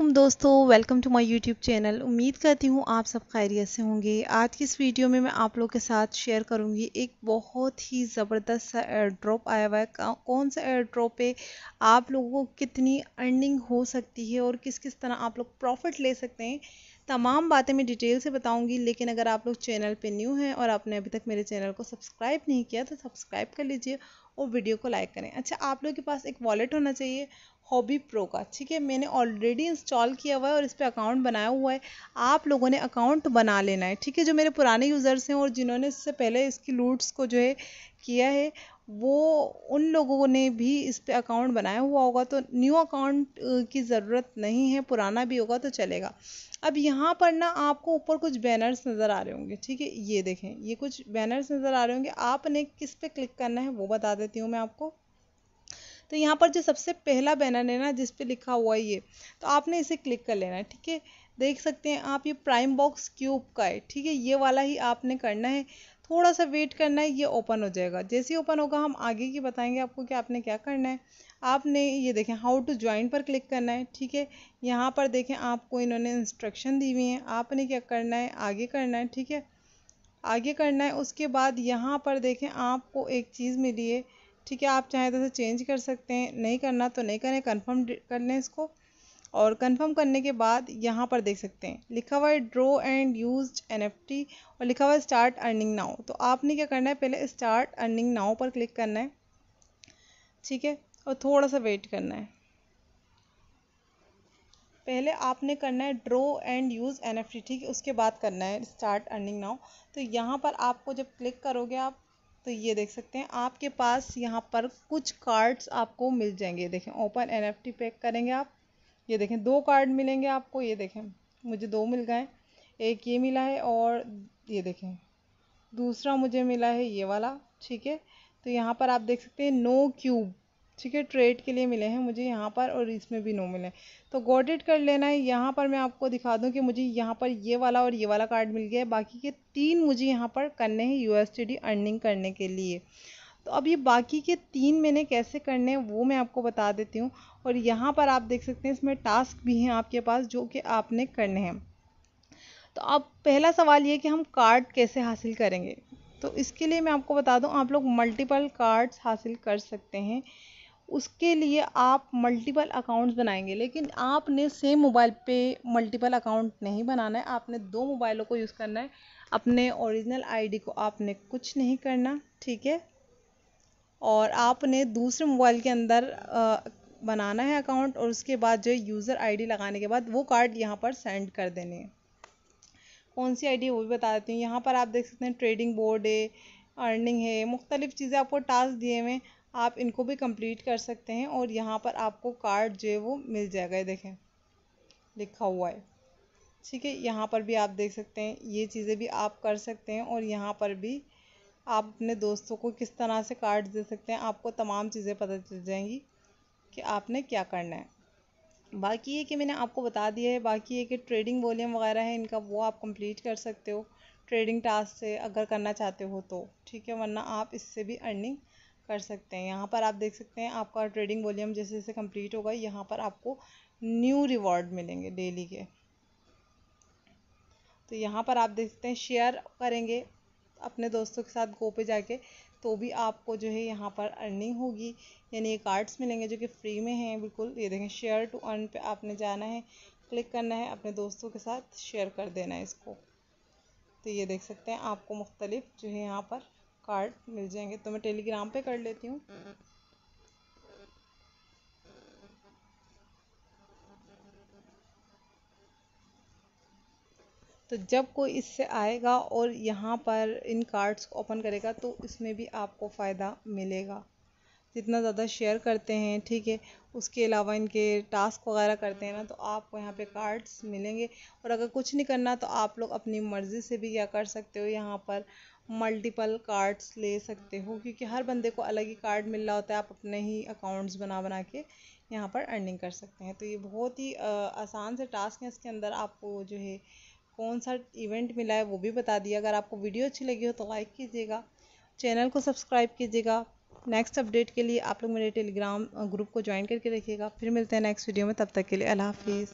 अल्लाम दोस्तों welcome to my YouTube channel उम्मीद करती हूँ आप सब खैरियत से होंगे आज की इस वीडियो में मैं आप लोग के साथ शेयर करूँगी एक बहुत ही ज़बरदस्त सा एयर ड्रॉप आया हुआ है कौन सा एयर ड्रॉप है आप लोगों को कितनी अर्निंग हो सकती है और किस किस तरह आप लोग प्रॉफिट ले सकते हैं तमाम बातें मैं डिटेल से बताऊंगी लेकिन अगर आप लोग चैनल पे न्यू हैं और आपने अभी तक मेरे चैनल को सब्सक्राइब नहीं किया तो सब्सक्राइब कर लीजिए और वीडियो को लाइक करें अच्छा आप लोग के पास एक वॉलेट होना चाहिए हॉबी प्रो का ठीक है मैंने ऑलरेडी इंस्टॉल किया हुआ है और इस पर अकाउंट बनाया हुआ है आप लोगों ने अकाउंट बना लेना है ठीक है जो मेरे पुराने यूज़र्स हैं और जिन्होंने इससे पहले इसकी लूट्स को जो है किया है वो उन लोगों ने भी इस पर अकाउंट बनाया हुआ होगा तो न्यू अकाउंट की ज़रूरत नहीं है पुराना भी होगा तो चलेगा अब यहाँ पर ना आपको ऊपर कुछ बैनर्स नज़र आ रहे होंगे ठीक है ये देखें ये कुछ बैनर्स नज़र आ रहे होंगे आपने किस पे क्लिक करना है वो बता देती हूँ मैं आपको तो यहाँ पर जो सबसे पहला बैनर है ना जिसपे लिखा हुआ है ये तो आपने इसे क्लिक कर लेना है ठीक है देख सकते हैं आप ये प्राइम बॉक्स क्यूब का है ठीक है ये वाला ही आपने करना है थोड़ा सा वेट करना है ये ओपन हो जाएगा जैसे ही ओपन होगा हम आगे की बताएंगे आपको कि आपने क्या करना है आपने ये देखें हाउ टू ज्वाइन पर क्लिक करना है ठीक है यहाँ पर देखें आपको इन्होंने इंस्ट्रक्शन दी हुई हैं आपने क्या करना है आगे करना है ठीक है आगे करना है उसके बाद यहाँ पर देखें आपको एक चीज़ मिली है ठीक है आप चाहे तो इसे चेंज कर सकते हैं नहीं करना तो नहीं करें कंफर्म कर लें इसको और कंफर्म करने के बाद यहाँ पर देख सकते हैं लिखा हुआ है ड्रो एंड यूज एन और लिखा हुआ है स्टार्ट अर्निंग नाउ तो आपने क्या करना है पहले स्टार्ट अर्निंग नाउ पर क्लिक करना है ठीक है और थोड़ा सा वेट करना है पहले आपने करना है draw and use N F ठीक है उसके बाद करना है स्टार्ट अर्निंग नाउ तो यहाँ पर आपको जब क्लिक करोगे आप तो ये देख सकते हैं आपके पास यहाँ पर कुछ कार्ड्स आपको मिल जाएंगे देखें open N F T pack करेंगे आप ये देखें दो कार्ड मिलेंगे आपको ये देखें मुझे दो मिल गए एक ये मिला है और ये देखें दूसरा मुझे मिला है ये वाला ठीक है तो यहाँ पर आप देख सकते हैं नो क्यूब ठीक है ट्रेड के लिए मिले हैं मुझे यहाँ पर और इसमें भी नो मिले तो गोडेड कर लेना है यहाँ पर मैं आपको दिखा दूँ कि मुझे यहाँ पर ये वाला और ये वाला कार्ड मिल गया है बाकी के तीन मुझे यहाँ पर करने हैं यू अर्निंग करने के लिए तो अब ये बाकी के तीन मैंने कैसे करने हैं वो मैं आपको बता देती हूँ और यहाँ पर आप देख सकते हैं इसमें टास्क भी हैं आपके पास जो कि आपने करने हैं तो अब पहला सवाल ये कि हम कार्ड कैसे हासिल करेंगे तो इसके लिए मैं आपको बता दूँ आप लोग मल्टीपल कार्ड्स हासिल कर सकते हैं उसके लिए आप मल्टीपल अकाउंट्स बनाएंगे लेकिन आपने सेम मोबाइल पे मल्टीपल अकाउंट नहीं बनाना है आपने दो मोबाइलों को यूज़ करना है अपने ओरिजिनल आईडी को आपने कुछ नहीं करना ठीक है और आपने दूसरे मोबाइल के अंदर आ, बनाना है अकाउंट और उसके बाद जो यूज़र आईडी लगाने के बाद वो कार्ड यहाँ पर सेंड कर देने कौन सी आई वो भी बता देती हूँ यहाँ पर आप देख सकते हैं ट्रेडिंग बोर्ड है अर्निंग है मुख्तलिफ़ चीज़ें आपको टास्क दिए हुए हैं आप इनको भी कंप्लीट कर सकते हैं और यहाँ पर आपको कार्ड जो है वो मिल जाएगा ये देखें लिखा हुआ है ठीक है यहाँ पर भी आप देख सकते हैं ये चीज़ें भी आप कर सकते हैं और यहाँ पर भी आप अपने दोस्तों को किस तरह से कार्ड दे सकते हैं आपको तमाम चीज़ें पता चल जाएंगी कि आपने क्या करना है बाकी ये कि मैंने आपको बता दिया है बाकी ये कि ट्रेडिंग वॉल्यूम वगैरह है इनका वो आप कंप्लीट कर सकते हो ट्रेडिंग टास्क से अगर करना चाहते हो तो ठीक है वरना आप इससे भी अर्निंग कर सकते हैं यहाँ पर आप देख सकते हैं आपका ट्रेडिंग वॉल्यूम जैसे जैसे कंप्लीट होगा यहाँ पर आपको न्यू रिवॉर्ड मिलेंगे डेली के तो यहाँ पर आप देख सकते हैं शेयर करेंगे अपने दोस्तों के साथ गो पे जाके तो भी आपको जो है यहाँ पर अर्निंग होगी यानी ये कार्ड्स मिलेंगे जो कि फ्री में हैं बिल्कुल ये देखें शेयर टू अर्न पे आपने जाना है क्लिक करना है अपने दोस्तों के साथ शेयर कर देना है इसको तो ये देख सकते हैं आपको मुख्तलिफ जो है यहाँ पर कार्ड मिल जाएंगे तो मैं टेलीग्राम पे कर लेती हूँ तो जब कोई इससे आएगा और यहाँ पर इन कार्ड्स को ओपन करेगा तो इसमें भी आपको फ़ायदा मिलेगा जितना ज़्यादा शेयर करते हैं ठीक है उसके अलावा इनके टास्क वगैरह करते हैं ना तो आपको यहाँ पे कार्ड्स मिलेंगे और अगर कुछ नहीं करना तो आप लोग अपनी मर्ज़ी से भी क्या कर सकते हो यहाँ पर मल्टीपल कार्ड्स ले सकते हो क्योंकि हर बंदे को अलग ही कार्ड मिल रहा होता है आप अपने ही अकाउंट्स बना बना के यहाँ पर अर्निंग कर सकते हैं तो ये बहुत ही आसान से टास्क है इसके अंदर आपको जो है कौन सा इवेंट मिला है वो भी बता दिया अगर आपको वीडियो अच्छी लगी हो तो लाइक कीजिएगा चैनल को सब्सक्राइब कीजिएगा नेक्स्ट अपडेट के लिए आप लोग मेरे टेलीग्राम ग्रुप को ज्वाइन करके रखिएगा फिर मिलते हैं नेक्स्ट वीडियो में तब तक के लिए अल्लाह हाफिज़